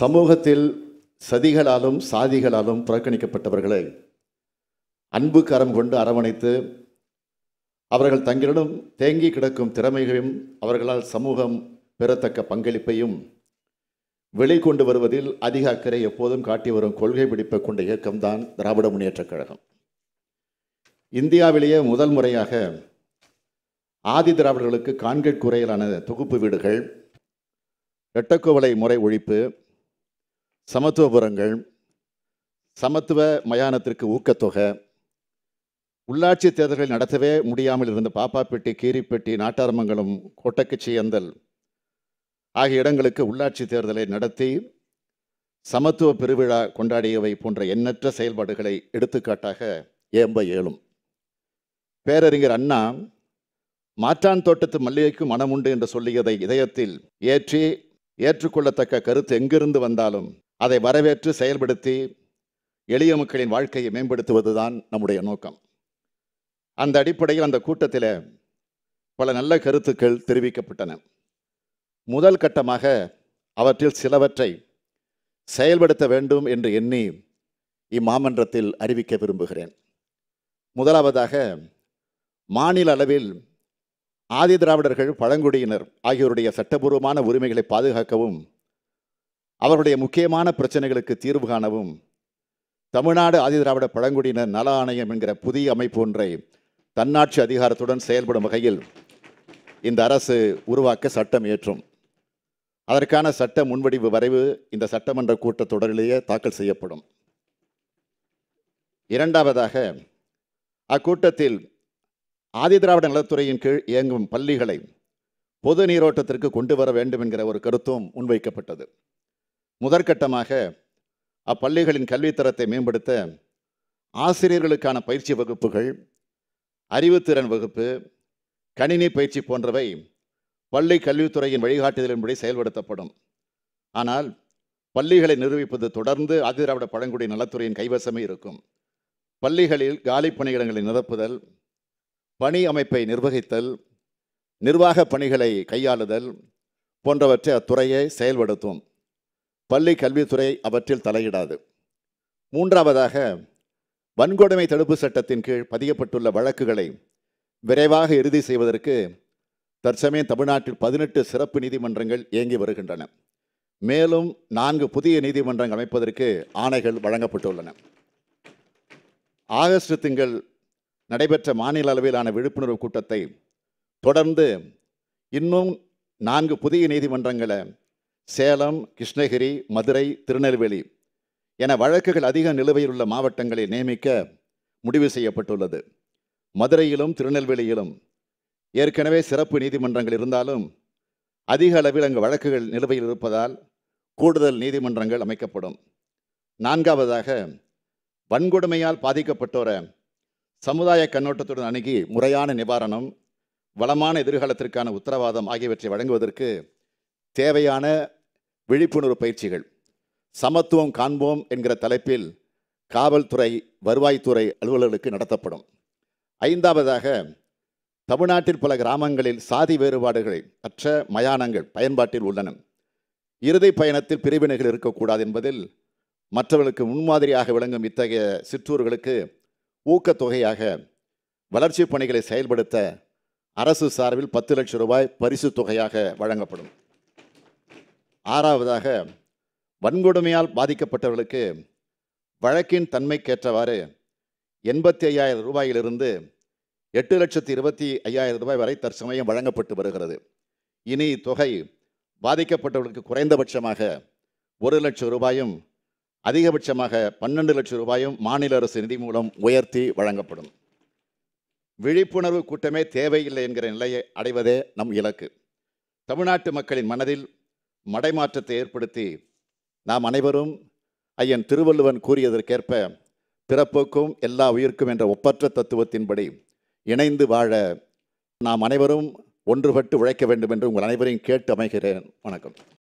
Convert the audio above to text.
சமூகத்தில் சதிகளாலும் சாதிகளாலும் புறக்கணிக்கப்பட்டவர்களை அன்பு கரம் கொண்டு அரவணைத்து அவர்கள் தங்களிடம் தேங்கி கிடக்கும் திறமைகளையும் அவர்களால் சமூகம் பெறத்தக்க பங்களிப்பையும் வெளிக்கொண்டு வருவதில் அதிக அக்கறை எப்போதும் காட்டி வரும் கொள்கை பிடிப்பை கொண்ட இயக்கம்தான் திராவிட முன்னேற்றக் கழகம் இந்தியாவிலேயே முதல் முறையாக ஆதி திராவிடர்களுக்கு கான்கிரீட் குறையிலான தொகுப்பு வீடுகள் எட்டக்கோவலை முறை ஒழிப்பு சமத்துவபுரங்கள் சமத்துவ மயானத்திற்கு ஊக்கத்தொகை உள்ளாட்சி தேர்தல்கள் நடத்தவே முடியாமல் இருந்த பாப்பாப்பேட்டி கீரிப்பட்டி நாட்டாரமங்கலம் கோட்டக்கச்சியந்தல் ஆகிய இடங்களுக்கு உள்ளாட்சி தேர்தலை நடத்தி சமத்துவ பெருவிழா கொண்டாடியவை போன்ற எண்ணற்ற செயல்பாடுகளை எடுத்துக்காட்டாக ஏம்ப இயலும் பேரறிஞர் அண்ணா மாற்றான் தோட்டத்து மல்லிகைக்கு மனமுண்டு என்று சொல்லியதை இதயத்தில் ஏற்றி ஏற்றுக்கொள்ளத்தக்க கருத்து எங்கிருந்து வந்தாலும் அதை வரவேற்று செயல்படுத்தி எளிய மக்களின் வாழ்க்கையை மேம்படுத்துவது தான் நம்முடைய நோக்கம் அந்த அடிப்படையில் அந்த கூட்டத்தில் பல நல்ல கருத்துக்கள் தெரிவிக்கப்பட்டன முதல் கட்டமாக அவற்றில் சிலவற்றை செயல்படுத்த வேண்டும் என்று எண்ணி இம்மாமன்றத்தில் அறிவிக்க விரும்புகிறேன் முதலாவதாக மாநில அளவில் ஆதி திராவிடர்கள் பழங்குடியினர் ஆகியோருடைய சட்டபூர்வமான உரிமைகளை பாதுகாக்கவும் அவருடைய முக்கியமான பிரச்சனைகளுக்கு தீர்வு காணவும் தமிழ்நாடு ஆதிதிராவிட பழங்குடியினர் நல ஆணையம் என்கிற புதிய அமைப்பு ஒன்றை தன்னாட்சி அதிகாரத்துடன் செயல்படும் வகையில் இந்த அரசு உருவாக்க சட்டம் ஏற்றும் அதற்கான சட்ட முன்வடிவு வரைவு இந்த சட்டமன்ற கூட்டத் தொடரிலேயே தாக்கல் செய்யப்படும் இரண்டாவதாக அக்கூட்டத்தில் ஆதிதிராவிட நலத்துறையின் கீழ் இயங்கும் பள்ளிகளை பொது நீரோட்டத்திற்கு கொண்டு வர வேண்டும் என்கிற ஒரு கருத்தும் முன்வைக்கப்பட்டது முதற்கட்டமாக அப்பள்ளிகளின் கல்வித்தரத்தை மேம்படுத்த ஆசிரியர்களுக்கான பயிற்சி வகுப்புகள் அறிவுத்திறன் வகுப்பு கணினி பயிற்சி போன்றவை பள்ளி கல்வித்துறையின் வழிகாட்டுதலின்படி செயல்படுத்தப்படும் ஆனால் பள்ளிகளை நிரூபிப்பது தொடர்ந்து ஆதிதிராவிட பழங்குடி நலத்துறையின் கைவசமே இருக்கும் பள்ளிகளில் காலி பணியிடங்களை நிரப்புதல் பணி அமைப்பை நிர்வகித்தல் நிர்வாக பணிகளை கையாளுதல் போன்றவற்றை அத்துறையை செயல்படுத்தும் பள்ளி கல்வித்துறை அவற்றில் தலையிடாது மூன்றாவதாக வன்கொடுமை தடுப்பு சட்டத்தின் கீழ் பதியப்பட்டுள்ள வழக்குகளை விரைவாக இறுதி செய்வதற்கு தற்சமயம் தமிழ்நாட்டில் பதினெட்டு சிறப்பு நீதிமன்றங்கள் இயங்கி வருகின்றன மேலும் நான்கு புதிய நீதிமன்றங்கள் அமைப்பதற்கு ஆணைகள் வழங்கப்பட்டுள்ளன ஆகஸ்ட் திங்கள் நடைபெற்ற மாநில அளவிலான விழிப்புணர்வு கூட்டத்தை தொடர்ந்து இன்னும் நான்கு புதிய நீதிமன்றங்களை சேலம் கிருஷ்ணகிரி மதுரை திருநெல்வேலி என வழக்குகள் அதிக நிலுவையில் உள்ள மாவட்டங்களை நியமிக்க முடிவு செய்யப்பட்டுள்ளது மதுரையிலும் திருநெல்வேலியிலும் ஏற்கனவே சிறப்பு நீதிமன்றங்கள் இருந்தாலும் அதிக அளவில் அங்கு வழக்குகள் நிலுவையில் இருப்பதால் கூடுதல் நீதிமன்றங்கள் அமைக்கப்படும் நான்காவதாக வன்கொடுமையால் பாதிக்கப்பட்டோர சமுதாய கண்ணோட்டத்துடன் அணுகி முறையான நிவாரணம் வளமான எதிர்காலத்திற்கான உத்தரவாதம் ஆகியவற்றை வழங்குவதற்கு தேவையான விழிப்புணர்வு பயிற்சிகள் சமத்துவம் காண்போம் என்கிற தலைப்பில் காவல்துறை வருவாய்த்துறை அலுவலர்களுக்கு நடத்தப்படும் ஐந்தாவதாக தமிழ்நாட்டில் பல கிராமங்களில் சாதி வேறுபாடுகளை அற்ற மயானங்கள் பயன்பாட்டில் உள்ளன இறுதி பயணத்தில் பிரிவினைகள் இருக்கக்கூடாது என்பதில் மற்றவர்களுக்கு முன்மாதிரியாக விளங்கும் இத்தகைய சிற்றூர்களுக்கு ஊக்கத்தொகையாக வளர்ச்சிப் பணிகளை செயல்படுத்த அரசு சார்பில் பத்து லட்சம் ரூபாய் பரிசு தொகையாக வழங்கப்படும் ஆறாவதாக வன்கொடுமையால் பாதிக்கப்பட்டவர்களுக்கு வழக்கின் தன்மைக்கேற்றவாறு எண்பத்தி ஐயாயிரம் ரூபாயிலிருந்து எட்டு லட்சத்தி இருபத்தி ஐயாயிரம் ரூபாய் வரை தற்சமயம் வழங்கப்பட்டு வருகிறது இனி தொகை பாதிக்கப்பட்டவர்களுக்கு குறைந்தபட்சமாக ஒரு லட்சம் ரூபாயும் அதிகபட்சமாக பன்னெண்டு லட்சம் ரூபாயும் மாநில அரசு நிதி மூலம் உயர்த்தி வழங்கப்படும் விழிப்புணர்வு கூட்டமே தேவையில்லை என்கிற நிலையை அடைவதே நம் இலக்கு தமிழ்நாட்டு மக்களின் மனதில் மடைமாற்றத்தை ஏற்படுத்தி நாம் அனைவரும் ஐயன் திருவள்ளுவன் கூறியதற்கேற்ப பிறப்புக்கும் எல்லா உயிருக்கும் என்ற ஒப்பற்ற தத்துவத்தின்படி இணைந்து வாழ நாம் அனைவரும் ஒன்றுபட்டு உழைக்க வேண்டும் என்று உங்கள் அனைவரையும் கேட்டு அமைகிறேன் வணக்கம்